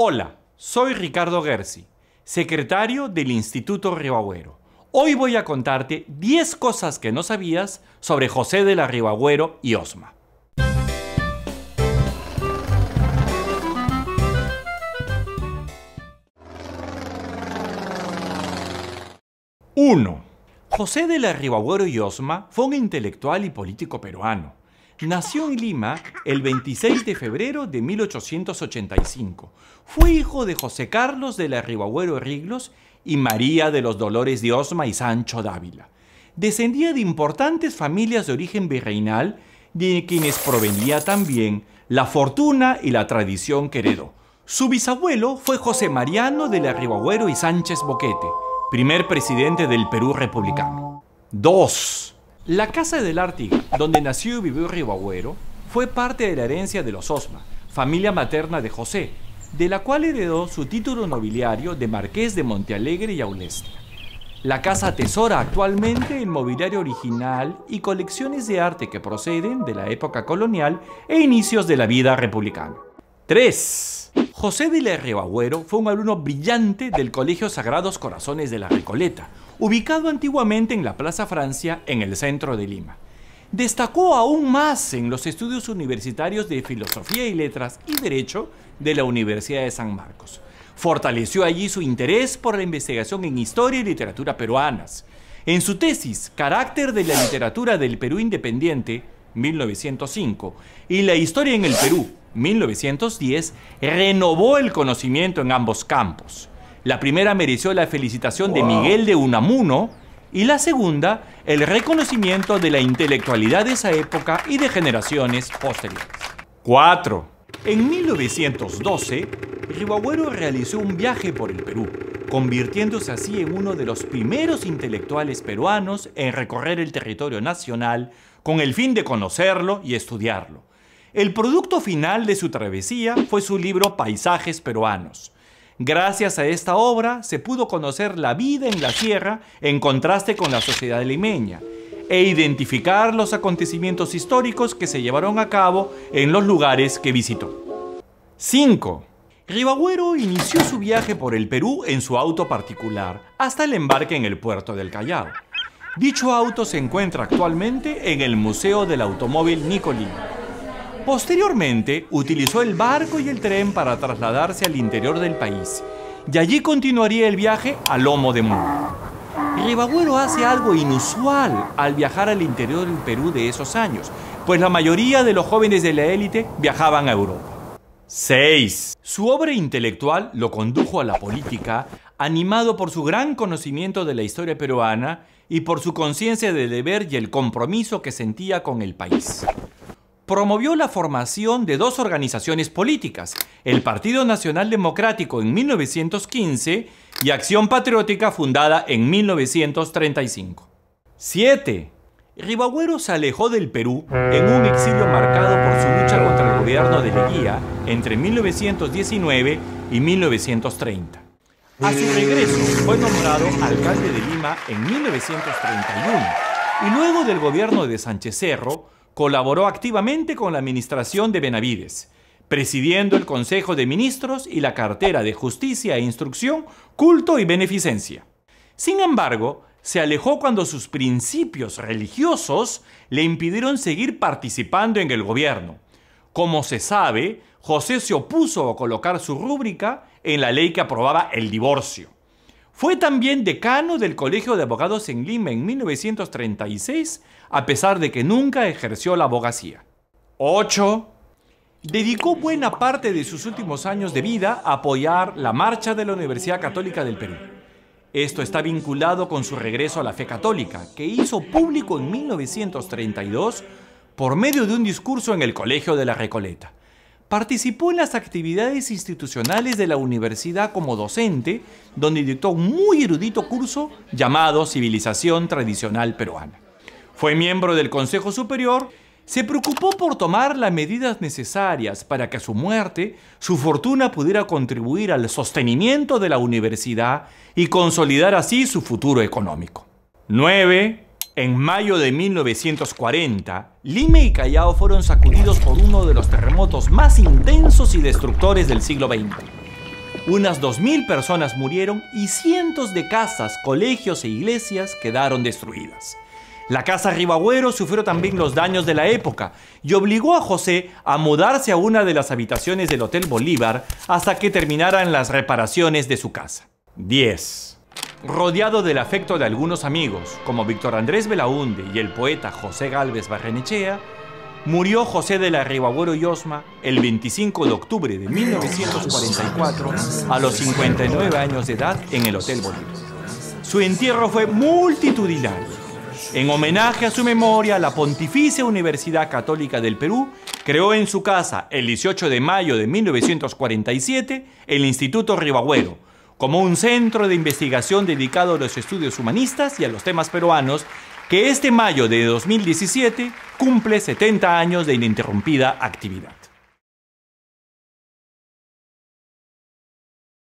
Hola, soy Ricardo Gersi, secretario del Instituto Ribagüero. Hoy voy a contarte 10 cosas que no sabías sobre José de la Ribagüero y Osma. ¡1! José de la Ribagüero y Osma fue un intelectual y político peruano. Nació en Lima el 26 de febrero de 1885. Fue hijo de José Carlos de la Ribagüero Riglos y María de los Dolores de Osma y Sancho Dávila. Descendía de importantes familias de origen virreinal, de quienes provenía también la fortuna y la tradición que heredó. Su bisabuelo fue José Mariano de la Ribagüero y Sánchez Boquete, primer presidente del Perú republicano. 2. La casa del Ártico, donde nació y vivió Ribagüero, fue parte de la herencia de los Osma, familia materna de José, de la cual heredó su título nobiliario de Marqués de Montealegre y Aulestia. La casa atesora actualmente el mobiliario original y colecciones de arte que proceden de la época colonial e inicios de la vida republicana. 3. José Villarreal Agüero fue un alumno brillante del Colegio Sagrados Corazones de la Recoleta, ubicado antiguamente en la Plaza Francia, en el centro de Lima. Destacó aún más en los estudios universitarios de Filosofía y Letras y Derecho de la Universidad de San Marcos. Fortaleció allí su interés por la investigación en historia y literatura peruanas. En su tesis, Carácter de la literatura del Perú independiente, 1905, y la historia en el Perú, 1910, renovó el conocimiento en ambos campos. La primera mereció la felicitación de Miguel de Unamuno y la segunda el reconocimiento de la intelectualidad de esa época y de generaciones posteriores. 4. En 1912, Ribagüero realizó un viaje por el Perú convirtiéndose así en uno de los primeros intelectuales peruanos en recorrer el territorio nacional con el fin de conocerlo y estudiarlo. El producto final de su travesía fue su libro Paisajes peruanos. Gracias a esta obra se pudo conocer la vida en la sierra en contraste con la sociedad limeña e identificar los acontecimientos históricos que se llevaron a cabo en los lugares que visitó. 5. Ribagüero inició su viaje por el Perú en su auto particular hasta el embarque en el puerto del Callao. Dicho auto se encuentra actualmente en el Museo del Automóvil Nicolín. Posteriormente, utilizó el barco y el tren para trasladarse al interior del país y allí continuaría el viaje a Lomo de Mundo. Ribagüero hace algo inusual al viajar al interior del Perú de esos años, pues la mayoría de los jóvenes de la élite viajaban a Europa. 6. Su obra intelectual lo condujo a la política, animado por su gran conocimiento de la historia peruana y por su conciencia del deber y el compromiso que sentía con el país. Promovió la formación de dos organizaciones políticas, el Partido Nacional Democrático en 1915 y Acción Patriótica fundada en 1935. 7. Ribagüero se alejó del Perú en un exilio marcado por su lucha contra el gobierno de Leguía entre 1919 y 1930. A su regreso fue nombrado alcalde de Lima en 1931 y luego del gobierno de Sánchez Cerro colaboró activamente con la administración de Benavides, presidiendo el Consejo de Ministros y la cartera de Justicia e Instrucción, Culto y Beneficencia. Sin embargo, se alejó cuando sus principios religiosos le impidieron seguir participando en el gobierno. Como se sabe, José se opuso a colocar su rúbrica en la ley que aprobaba el divorcio. Fue también decano del Colegio de Abogados en Lima en 1936, a pesar de que nunca ejerció la abogacía. 8. Dedicó buena parte de sus últimos años de vida a apoyar la marcha de la Universidad Católica del Perú. Esto está vinculado con su regreso a la fe católica, que hizo público en 1932 por medio de un discurso en el Colegio de la Recoleta. Participó en las actividades institucionales de la universidad como docente, donde dictó un muy erudito curso llamado Civilización Tradicional Peruana. Fue miembro del Consejo Superior se preocupó por tomar las medidas necesarias para que a su muerte su fortuna pudiera contribuir al sostenimiento de la universidad y consolidar así su futuro económico. 9. En mayo de 1940, Lima y Callao fueron sacudidos por uno de los terremotos más intensos y destructores del siglo XX. Unas 2.000 personas murieron y cientos de casas, colegios e iglesias quedaron destruidas. La casa Ribagüero sufrió también los daños de la época y obligó a José a mudarse a una de las habitaciones del Hotel Bolívar hasta que terminaran las reparaciones de su casa. 10. Rodeado del afecto de algunos amigos, como Víctor Andrés Belaunde y el poeta José Galvez Barrenechea, murió José de la Ribagüero Yosma el 25 de octubre de 1944 a los 59 años de edad en el Hotel Bolívar. Su entierro fue multitudinario en homenaje a su memoria, la Pontificia Universidad Católica del Perú creó en su casa, el 18 de mayo de 1947, el Instituto Ribagüero, como un centro de investigación dedicado a los estudios humanistas y a los temas peruanos, que este mayo de 2017 cumple 70 años de ininterrumpida actividad.